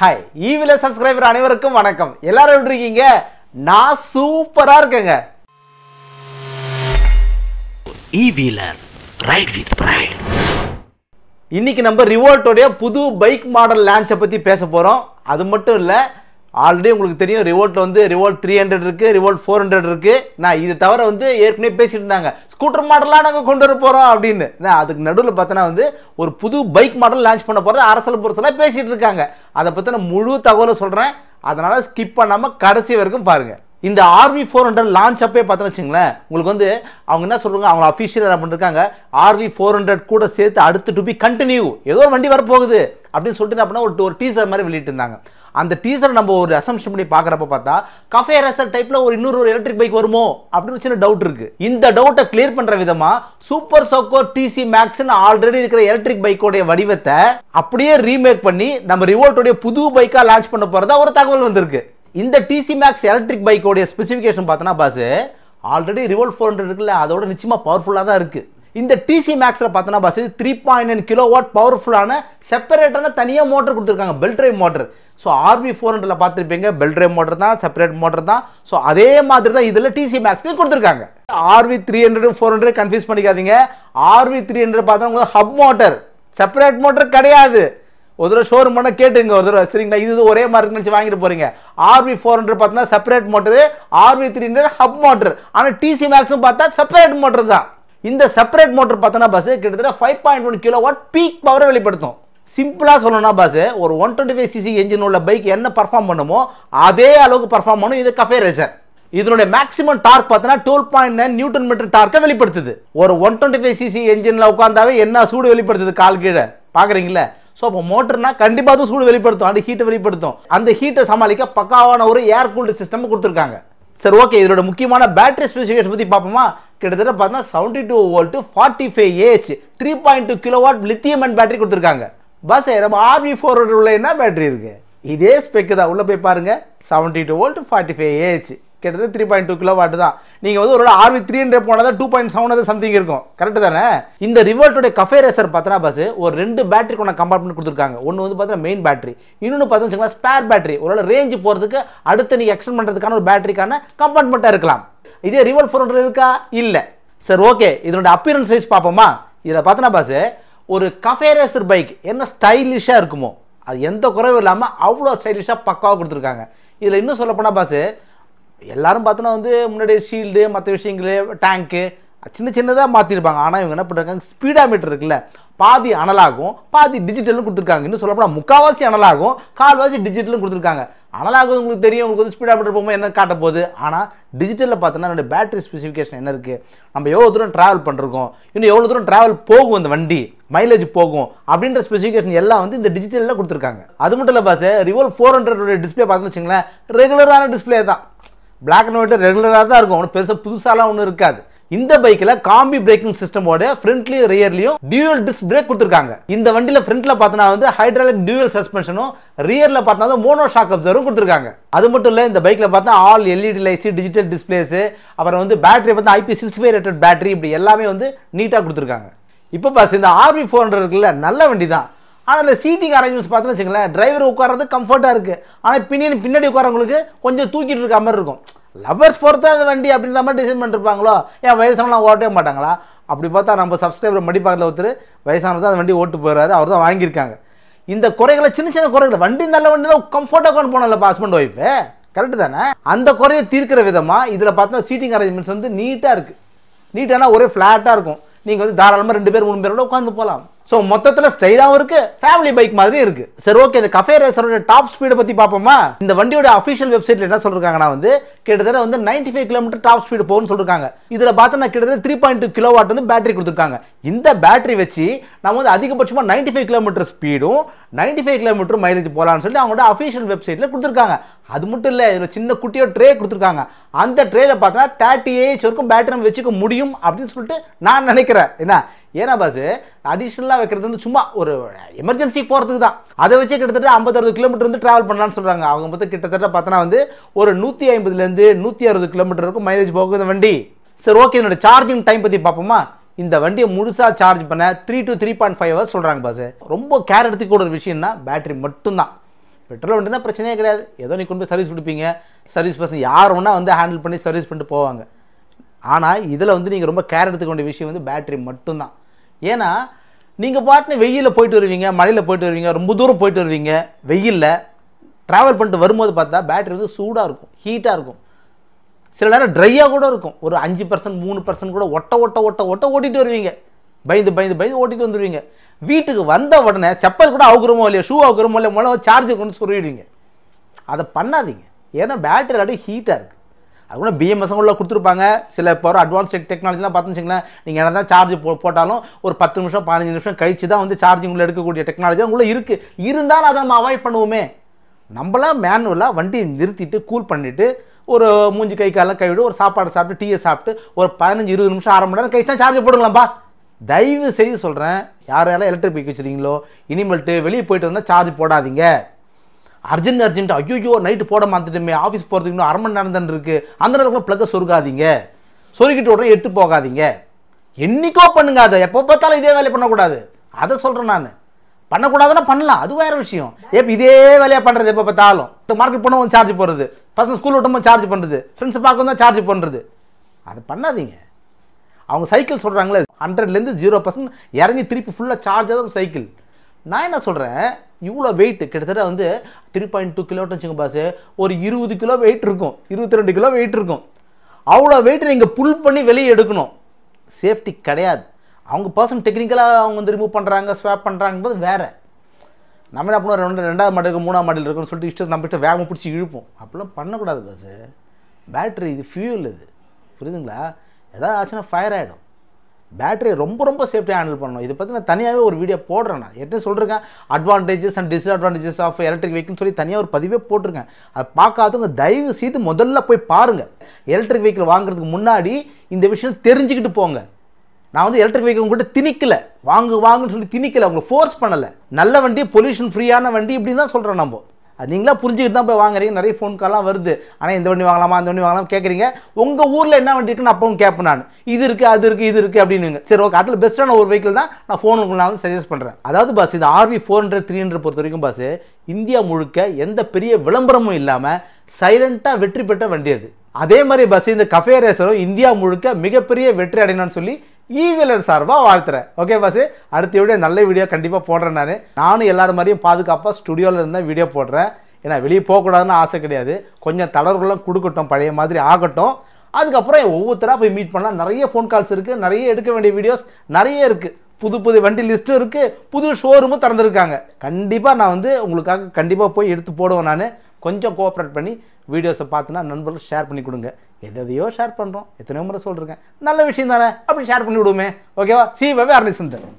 hi ஈவில subscriber அனைவருக்கும் வணக்கம் எல்லாரும் எப்படி இருக்கீங்க நான் சூப்பரா இருக்கேங்க ஈவிலர் ரைட் வித் பிரைட் இன்னைக்கு நம்ம ரிவோல்ட்டோடைய புது பைக் மாடல் லான்ச்சை பற்றி பேச போகிறோம் அது மட்டும் இல்லை ஆல்ரெடி உங்களுக்கு தெரியும் ரிவோல்ட் வந்து ரிவோல்ட் த்ரீ ஹண்ட்ரட் இருக்கு ரிவோல்ட் ஃபோர் ஹண்ட்ரட் இருக்கு நான் இது தவிர வந்து ஏற்கனவே பேசிட்டு இருந்தாங்க ஸ்கூட்டர் மாடலாக நாங்கள் கொண்டு வர போகிறோம் அப்படின்னு நான் அதுக்கு நடுவில் பார்த்தோன்னா வந்து ஒரு புது பைக் மாடல் லான்ச் பண்ண போகிறது அரசல் பொருசலாக பேசிகிட்டு இருக்காங்க அதை பற்றின முழு தகவலை சொல்கிறேன் அதனால் ஸ்கிப் பண்ணாமல் கடைசி வரைக்கும் பாருங்கள் இந்த ஆர்வி ஃபோர் ஹண்ட்ரட் லான்ச் அப்பே பார்த்தோன்னு வச்சுங்களேன் உங்களுக்கு வந்து அவங்க என்ன சொல்கிறாங்க அவங்க அஃபீஷியல் என்ன பண்ணிருக்காங்க ஆர்வி ஃபோர் ஹண்ட்ரட் கூட சேர்த்து அடுத்து டு பி கண்டினியூ ஏதோ ஒரு வண்டி வரப்போகுது அப்படின்னு சொல்லிட்டு என்ன ஒரு டீசர் மாதிரி வெளியிட்டு இருந்தாங்க அந்த டீசர் நம்ம ஒரு அசம்ஷன் பண்ணி பார்க்குறப்ப பார்த்தா கஃபே ரசர் டைப்பில் ஒரு இன்னொரு ஒரு எலக்ட்ரிக் பைக் வருமோ அப்படின்னு சின்ன டவுட் இருக்குது இந்த டவுட்டை கிளியர் பண்ணுற விதமாக சூப்பர் சோக்கோ டிசி மேக்ஸ்னு ஆல்ரெடி இருக்கிற எலக்ட்ரிக் பைக்கோடைய வடிவத்தை அப்படியே ரீமேக் பண்ணி நம்ம ரிவோல்ட்டோடைய புது பைக்காக லான்ச் பண்ண போகிறதா ஒரு தகவல் வந்திருக்கு இந்த டிசி மேக்ஸ் எலக்ட்ரிக் பைக்கோடைய ஸ்பெசிஃபிகேஷன் பார்த்தோன்னா boss already Revolt four hundred இருக்குல்ல அதோட நிச்சயமாக பவர்ஃபுல்லாக தான் இருக்குது இந்த டிசி மேக்ஸில் பார்த்தோன்னா boss three point nine kilowatt பவர்ஃபுல்லான செப்பரேட்டான தனியாக மோட்டர் கொடுத்துருக்காங்க belt drive motor so RV four ஹண்ட்ரடில் பார்த்துருப்பீங்க பெல்ட்ரே மோட்டர் தான் செப்பரேட் மோட்டர் தான் ஸோ அதே மாதிரி தான் இதில் டிசி மேக்ஸ்லேயும் கொடுத்துருக்காங்க RV three hundred four hundred confuse பண்ணிக்காதீங்க ஆர்வி த்ரீ ஹண்ட்ரட் பார்த்தா உங்களுக்கு ஹப் மோட்டர் செப்பரேட் மோட்டர் கிடையாது ஒரு தடவை ஷோரூம் பண்ண கேட்டுங்க ஒரு தடவை சரிங்களா இது ஒரே மாதிரி இருக்குன்னு வாங்கிட்டு போகிறீங்க ஆர்வி ஃபோர் ஹண்ட்ரட் பார்த்தீங்கன்னா separate motor RV three hundred hub motor ஆனால் டிசி மேக்ஸும் பார்த்தா செப்பரேட் மோட்டர் தான் இந்த செப்பரேட் மோட்டர் பார்த்தோன்னா பஸ் கிட்டத்தட்ட five point one kilowatt peak பவரை வெளிப்படுத்தும் சிம்பிளாக சொல்லணும்னா பாஸ் ஒரு one twenty five CC engine உள்ள பைக் என்ன பர்ஃபார்ம் பண்ணுமோ அதே அளவுக்கு பர்ஃபார்ம் பண்ணும் இது கஃபே ரேசர் இதனுடைய மேக்ஸிமம் டார்க் பார்த்தீங்கன்னா twelve point nine newton metre டார்க்கை வெளிப்படுத்துது ஒரு ஒன் டுவெண்ட்டி ஃபைவ் சிசி என்ஜினில் உட்காந்தாவே என்ன சூடு வெளிப்படுத்துது கால் கீழே பார்க்குறீங்களே ஸோ அப்போ மோட்டர்னா கண்டிப்பாக அது சூடு வெளிப்படுத்தும் அந்த ஹீட்டை வெளிப்படுத்தும் அந்த ஹீட்டை சமாளிக்க பக்காவான ஒரு ஏர் கூல்டு சிஸ்டம் கொடுத்துருக்காங்க சரி ஓகே இதோட முக்கியமான பேட்டரி ஸ்பெசிஃபிகேஷன் பற்றி பார்ப்போமா கிட்டத்தட்ட பார்த்தீங்கன்னா seventy two volt forty five A H three point two kilowatt lithium and battery கொடுத்துருக்காங்க பஸ் நம்ம ஆர்வி ஃபோர் உள்ள என்ன பேட்டரி இருக்குது இதே ஸ்பெக்கு தான் உள்ளே போய் பாருங்க seventy two volt forty five A H கிட்டத்தட்ட three point two kilowatt தான் நீங்கள் வந்து ஒரு ஆர்வி த்ரீ ஹண்ட்ரட் போனால் தான் டூ பாயிண்ட் செவன் சம்திங் இருக்கும் கரெக்ட் தானே இந்த ரிவர்ட்டோட கஃபே ரேசர் பார்த்தனா பஸ் ஒரு ரெண்டு பேட்டரி கொண்ட கம்பார்ட்மெண்ட் கொடுத்துருக்காங்க ஒன்று வந்து பார்த்தா மெயின் பேட்டரி இன்னொன்று பார்த்தீங்கன்னா ஸ்பேர் பேட்டரி ஒரு ரேஞ்சு போகிறதுக்கு அடுத்து நீங்கள் எக்ஸ்டெண்ட் பண்ணுறதுக்கான ஒரு பேட்டரிக்கான கம்பார்ட்மெண்ட்டாக இருக்கலாம் இதே ரிவர்ட் ஃபோர் இருக்கா இல்லை சரி ஓகே இதனோட அப்பியரன்ஸ் சைஸ் பார்ப்போமா இதில் பார்த்தனா பாஸ் ஒரு கஃபே ரேசர் பைக் என்ன ஸ்டைலிஷாக இருக்குமோ அது எந்த குறைவும் இல்லாமல் அவ்வளோ ஸ்டைலிஷாக பக்காவாக கொடுத்துருக்காங்க இதில் இன்னும் சொல்லப்போனால் பாசு எல்லாரும் பார்த்தோன்னா வந்து முன்னாடி ஷீல்டு மற்ற விஷயங்கள் டேங்க்கு சின்ன சின்னதாக மாற்றிருப்பாங்க ஆனால் இவங்க என்ன பண்ணுறாங்க ஸ்பீடாக மீட்டர் இருக்குல்ல பாதி அனலாகும் பாதி டிஜிட்டலும் கொடுத்துருக்காங்க இன்னும் சொல்லப்போனால் முக்கால்வாசி அனலாகும் கால்வாசி டிஜிட்டலும் கொடுத்துருக்காங்க அனலாக உங்களுக்கு தெரியும் உங்களுக்கு வந்து ஸ்பீடாக போகும்போது என்ன காட்ட போகுது ஆனால் டிஜிட்டலில் பார்த்தோன்னா ரெண்டு பேட்டரி ஸ்பெசிஃபிகேஷன் என்ன இருக்குது நம்ம எவ்வளோ தூரம் ட்ராவல் பண்ணுறோம் இன்னும் எவ்வளோ தூரம் ட்ராவல் போகும் அந்த வண்டி மைலேஜ் போகும் அப்படின்ற ஸ்பெசிஃபிகேஷன் எல்லாம் வந்து இந்த டிஜிட்டலில் கொடுத்துருக்காங்க அது மட்டும் இல்லை boss Revolt four hundred display பார்த்தோன்னு வச்சுங்களேன் ரெகுலரான டிஸ்பிளே தான் பிளாக் அண்ட் ஒயிட் ரெகுலராக தான் இருக்கும் ஒன்றும் பெருசாக புதுசாலாம் ஒன்றும் இருக்காது இந்த பைக்ல காம்பி பிரேக்கிங் சிஸ்டமோட ஃப்ரண்ட்லயும் ரியர்லயும் டியூவல் டிஸ்க் பிரேக் கொடுத்துருக்காங்க இந்த வண்டியில ஃப்ரண்ட்ல பார்த்தனா வந்து ஹைட்ராலிக் டியூவல் சஸ்பென்ஷனும் ரியர்ல பார்த்தா மோனோ ஷாக் அப்சர்வும் கொடுத்துருக்காங்க அது மட்டும் இல்லை இந்த பைக்கில் பார்த்தா all LED lights digital displays அப்புறம் வந்து பேட்டரி பார்த்தா IP sixty five rated battery இப்படி எல்லாமே வந்து நீட்டாக கொடுத்துருக்காங்க இப்போ பாஸ் இந்த ஆர்வி ஃபோர் ஹண்ட்ரட்ல நல்ல வண்டி தான் ஆனால் இந்த சீட்டிங் அரேஞ்ச்மெண்ட்ஸ் பார்த்தோம்னு வச்சுங்களேன் டிரைவர் உட்காரது கம்ஃபர்ட்டாக இருக்குது ஆனால் பின்னணி பின்னாடி உட்காரவங்களுக்கு கொஞ்சம் தூக்கிட்டு இருக்க மாதிரி இருக்கும் லவ்வர்ஸ் பொறுத்து அந்த வண்டி அப்படின்ற மாதிரி டிசைன் பண்ணிருப்பாங்களோ ஏன் வயசானவங்களாம் ஓட்டவே மாட்டாங்களா அப்படி பார்த்தா நம்ம சப்ஸ்கிரைபர் மடிப்பாக்கில் ஒருத்தர் வயசானது அந்த வண்டி ஓட்டு போயிடுறாரு அவர் தான் வாங்கியிருக்காங்க இந்த குறைகளை சின்ன சின்ன குறைகளை வண்டி நல்ல வண்டி தான் கம்ஃபர்ட்டாக கொண்டு போனல ஹஸ்பண்ட் ஒய்ஃபு கரெக்டு தானே அந்த குறையை தீர்க்கிற விதமாக இதில் பார்த்தா சீட்டிங் அரேஞ்ச்மெண்ட்ஸ் வந்து நீட்டாக இருக்குது நீட்டானா ஒரே ஃப்ளாட்டாக இருக்கும் நீங்கள் வந்து தாராளமாக ரெண்டு பேர் மூணு பேரோட உட்காந்து போகலாம் ஸோ மொத்தத்தில் ஸ்டைலாகவும் இருக்கு ஃபேமிலி பைக் மாதிரி இருக்கு சரி ஓகே இந்த கஃபே ரேசரோட டாப் ஸ்பீடை பற்றி பார்ப்போமா இந்த வண்டியோட அஃபிஷியல் வெப்சைட்ல என்ன சொல்லிருக்காங்கன்னா வந்து கிட்டத்தட்ட வந்து ninety five kilometre top speed போகணும்னு சொல்லிருக்காங்க இதில் பார்த்தோன்னா கிட்டத்தட்ட த்ரீ பாயிண்ட் டூ கிலோவாட் வந்து பேட்டரி கொடுத்துருக்காங்க இந்த பேட்டரி வச்சு நம்ம வந்து அதிகபட்சமாக நைன்டி ஃபைவ் கிலோமீட்டர் ஸ்பீடும் நைன்டி ஃபைவ் கிலோமீட்டர் மைலேஜ் போகலான்னு சொல்லி அவங்களோட அஃபிஷியல் வெப்சைட்டில் கொடுத்துருக்காங்க அது மட்டும் இல்லை இதில் சின்ன குட்டியோ ட்ரே கொடுத்துருக்காங்க அந்த ட்ரேல பார்த்தோன்னா தேர்ட்டி ஏஜ் வரைக்கும் பேட்டரி நம்ம வச்சுக்க முடியும் அப்படின்னு சொல்லிட்டு நான் நினைக்கிறேன் என்ன ஏன்னா பஸ் அடிஷ்னலாக வைக்கிறது வந்து சும்மா ஒரு எமர்ஜென்சிக்கு போகிறதுக்கு தான் அதை வச்சு கிட்டத்தட்ட ஐம்பது அறுபது கிலோமீட்டர் வந்து ட்ராவல் பண்ணலான்னு சொல்கிறாங்க அவங்க மொத்தம் கிட்டத்தட்ட பார்த்தோன்னா வந்து ஒரு நூற்றி ஐம்பதுலேருந்து நூற்றி அறுபது கிலோமீட்டருக்கும் மைலேஜ் போகுது வண்டி சரி ஓகே என்னோட சார்ஜிங் டைம் பற்றி பார்ப்போமா இந்த வண்டியை முழுசாக சார்ஜ் பண்ண three to three point five hours சொல்கிறாங்க பாஸ் ரொம்ப கேர் எடுத்துக்கூட ஒரு விஷயம்னா பேட்டரி மட்டும்தான் பெட்ரோல் வண்டினா பிரச்சனையே கிடையாது ஏதோ நீ கொண்டு போய் சர்வீஸ் கொடுப்பீங்க சர்வீஸ் பர்சன் யார் ஒன்றா வந்து ஹேண்டில் பண்ணி சர்வீஸ் பண்ணிட்டு போவாங்க ஆனால் இதில் வந்து நீங்கள் ரொம்ப கேர் எடுத்துக்க வேண்டிய விஷயம் வந்து பேட்டரி மட்டும்தான் ஏன்னா நீங்கள் பாட்டுன்னு வெயிலில் போயிட்டு வருவீங்க மழையில் போயிட்டு வருவீங்க ரொம்ப தூரம் போயிட்டு வருவீங்க வெயிலில் ட்ராவல் பண்ணிட்டு வரும்போது பார்த்தா பேட்ரி வந்து சூடாக இருக்கும் ஹீட்டாக இருக்கும் சில நேரம் ட்ரையாக கூட இருக்கும் ஒரு அஞ்சு பர்சன்ட் மூணு பர்சன்ட் கூட ஒட்ட ஒட்ட ஒட்ட ஒட்ட ஓட்டிகிட்டு வருவீங்க பயந்து பயந்து பயந்து ஓட்டிகிட்டு வந்துடுவீங்க வீட்டுக்கு வந்த உடனே செப்பல் கூட அவுக்குறமோ இல்லையா ஷூ அவுக்குறமோ இல்லையா முதல்ல சார்ஜர் கொண்டு சொல்லிடுவீங்க அதை பண்ணாதீங்க ஏன்னா பேட்டரி அப்படியே ஹீட்டாக இருக்குது அது கூட பிஎம்எஸ் உள்ள கொடுத்துருப்பாங்க சில இப்போ ஒரு அட்வான்ஸ் டெக்னாலஜிலாம் பார்த்துன்னு நீங்கள் என்ன தான் சார்ஜ் போ போட்டாலும் ஒரு பத்து நிமிஷம் பதினஞ்சு நிமிஷம் கழித்து தான் வந்து சார்ஜிங் உள்ளே எடுக்கக்கூடிய டெக்னாலஜி உங்களை இருக்குது இருந்தாலும் அதை நம்ம அவாய்ட் பண்ணுவோமே நம்மளாம் மேனுவலாக வண்டியை நிறுத்திட்டு கூல் பண்ணிவிட்டு ஒரு மூஞ்சி கை காலம் கைவிடு ஒரு சாப்பாடு சாப்பிட்டு டீயை சாப்பிட்டு ஒரு பதினஞ்சு இருபது நிமிஷம் அரை மணி நேரம் தான் சார்ஜ் போடுங்களாம்பா தயவு செய்து சொல்கிறேன் யார் யாரெல்லாம் எலக்ட்ரிக் பைக் வச்சுருக்கீங்களோ இனிமேல்ட்டு வெளியே போயிட்டு வந்தால் சார்ஜ் போடாதீங்க அர்ஜென்ட் அர்ஜென்ட் ஐயோ நைட்டு போட மாத்திட்டுமே ஆஃபீஸ் போகிறதுக்கு இன்னும் அரை மணி நேரம் தான் இருக்குது அந்த நேரத்தில் ப்ளக்கை சொருகாதீங்க சொருக்கிட்டு உடனே எடுத்து போகாதீங்க என்றைக்கோ பண்ணுங்க அதை எப்போ பார்த்தாலும் இதே வேலையை பண்ணக்கூடாது அதை சொல்கிறேன் நான் பண்ணக்கூடாதுன்னா பண்ணலாம் அது வேறு விஷயம் எப்போ இதே வேலையாக பண்ணுறது எப்போ பார்த்தாலும் மார்க்கெட் போனவங்க சார்ஜ் போடுறது பசங்க ஸ்கூல் விட்டோம் சார்ஜ் பண்ணுறது ஃப்ரெண்ட்ஸ் பார்க்க தான் சார்ஜ் பண்ணுறது அது பண்ணாதீங்க அவங்க சைக்கிள் சொல்கிறாங்களே ஹண்ட்ரட்லேருந்து ஜீரோ பர்சன்ட் இறங்கி திருப்பி ஃபுல்லாக சார்ஜ் ஆகும் சைக்கிள் நான் என்ன சொல்கிறேன் இவ்வளோ வெயிட் கிட்டத்தட்ட வந்து த்ரீ பாயிண்ட் டூ கிலோட்டு வச்சுங்க பாஸ் ஒரு இருபது கிலோ வெயிட் இருக்கும் இருபத்தி ரெண்டு கிலோ வெயிட் இருக்கும் அவ்வளோ வெயிட் நீங்கள் புல் பண்ணி வெளியே எடுக்கணும் சேஃப்டி கிடையாது அவங்க பர்சன் டெக்னிக்கலாக அவங்க வந்து ரிமூவ் பண்ணுறாங்க ஸ்வாப் பண்ணுறாங்கன்றது வேறு நம்ம என்ன பண்ணுவோம் ரெண்டு ரெண்டாவது மாடலுக்கு மூணாவது மாடல் இருக்குன்னு சொல்லிட்டு இஷ்டம் நம்ம இஷ்டம் வேகமாக பிடிச்சி இழுப்போம் அப்படிலாம் பண்ணக்கூடாது பாஸ் பேட்ரி இது ஃபியூல் இது புரியுதுங்களா ஏதாவது ஆச்சுன்னா ஃபயர் ஆகிடும் பேட்டரியை ரொம்ப ரொம்ப சேஃப்டியாக ஹேண்டில் பண்ணணும் இதை பற்றி நான் தனியாகவே ஒரு வீடியோ போடுறேன் நான் எட்டு சொல்கிறேன் advantages and disadvantages of electric வெஹிக்கிள்னு சொல்லி தனியாக ஒரு பதிவே போட்டிருக்கேன் அதை பார்க்காதவங்க தயவு செய்து முதல்ல போய் பாருங்கள் எலக்ட்ரிக் வெஹிக்கிள் வாங்குறதுக்கு முன்னாடி இந்த விஷயம் தெரிஞ்சுக்கிட்டு போங்க நான் வந்து எலக்ட்ரிக் வெஹிக்கிள் உங்கள்கிட்ட திணிக்கலை வாங்கு வாங்குன்னு சொல்லி திணிக்கலை அவங்களை ஃபோர்ஸ் பண்ணலை நல்ல வண்டி பொல்யூஷன் ஃப்ரீயான வண்டி இப்படின்னு தான் சொல்கிறேன் நம்ம அது நீங்களாக புரிஞ்சுக்கிட்டு தான் போய் வாங்குறீங்க நிறைய ஃபோன் கால்லாம் வருது ஆனால் இந்த வண்டி வாங்கலாமா அந்த வண்டி வாங்கலாம் கேட்குறீங்க உங்கள் ஊரில் என்ன வண்டி இருக்குன்னு அப்பவும் கேட்பேன் நான் இது இருக்குது அது இருக்குது இது இருக்குது அப்படின்னுங்க சரி ஓகே அதில் பெஸ்ட்டான ஒரு வெஹிக்கிள் தான் நான் ஃபோனுக்கு நான் வந்து சஜஸ்ட் பண்ணுறேன் அதாவது பஸ் இது RV four hundred three hundred பொறுத்த வரைக்கும் பஸ் இந்தியா முழுக்க எந்த பெரிய விளம்பரமும் இல்லாமல் சைலண்ட்டாக வெற்றி பெற்ற வண்டி அது அதே மாதிரி பஸ் இந்த கஃபே ரேசரும் இந்தியா முழுக்க மிகப்பெரிய வெற்றி அடையணும்னு சொல்லி ஈவிலர் சார்பாக வாழ்த்துறேன் ஓகே பாசு அடுத்த வீடியோ நல்ல வீடியோ கண்டிப்பாக போடுறேன் நான் நானும் எல்லாரும் மாதிரியும் பாதுகாப்பாக ஸ்டுடியோவில் இருந்தால் வீடியோ போடுறேன் ஏன்னா வெளியே போகக்கூடாதுன்னு ஆசை கிடையாது கொஞ்சம் தளர்வுகளும் கொடுக்கட்டும் பழைய மாதிரி ஆகட்டும் அதுக்கப்புறம் ஒவ்வொருத்தராக போய் மீட் பண்ணால் நிறைய ஃபோன் கால்ஸ் இருக்குது நிறைய எடுக்க வேண்டிய வீடியோஸ் நிறைய இருக்குது புது புது வண்டி லிஸ்ட்டும் இருக்குது புது ஷோரூமும் திறந்துருக்காங்க கண்டிப்பாக நான் வந்து உங்களுக்காக கண்டிப்பாக போய் எடுத்து போடுவேன் நான் கொஞ்சம் கோஆப்ரேட் பண்ணி வீடியோஸை பார்த்துனா நண்பர்கள் ஷேர் பண்ணி கொடுங்க எதையோ ஷேர் பண்ணுறோம் எத்தனையோ முறை சொல்கிறேன் நல்ல விஷயம் தானே அப்படி ஷேர் பண்ணி விடுவோமே ஓகேவா சி வெவ்வேறு சிந்தனை